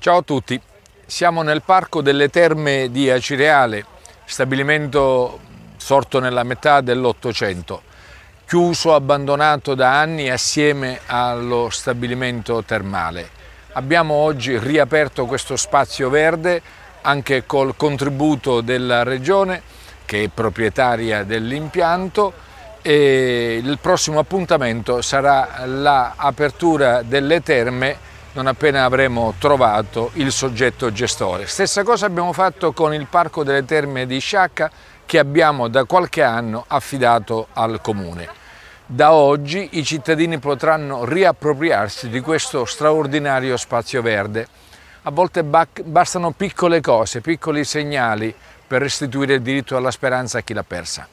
Ciao a tutti, siamo nel parco delle terme di Acireale, stabilimento sorto nella metà dell'Ottocento, chiuso, abbandonato da anni assieme allo stabilimento termale. Abbiamo oggi riaperto questo spazio verde anche col contributo della Regione che è proprietaria dell'impianto e il prossimo appuntamento sarà l'apertura delle terme non appena avremo trovato il soggetto gestore. Stessa cosa abbiamo fatto con il Parco delle Terme di Sciacca che abbiamo da qualche anno affidato al Comune. Da oggi i cittadini potranno riappropriarsi di questo straordinario spazio verde. A volte bastano piccole cose, piccoli segnali per restituire il diritto alla speranza a chi l'ha persa.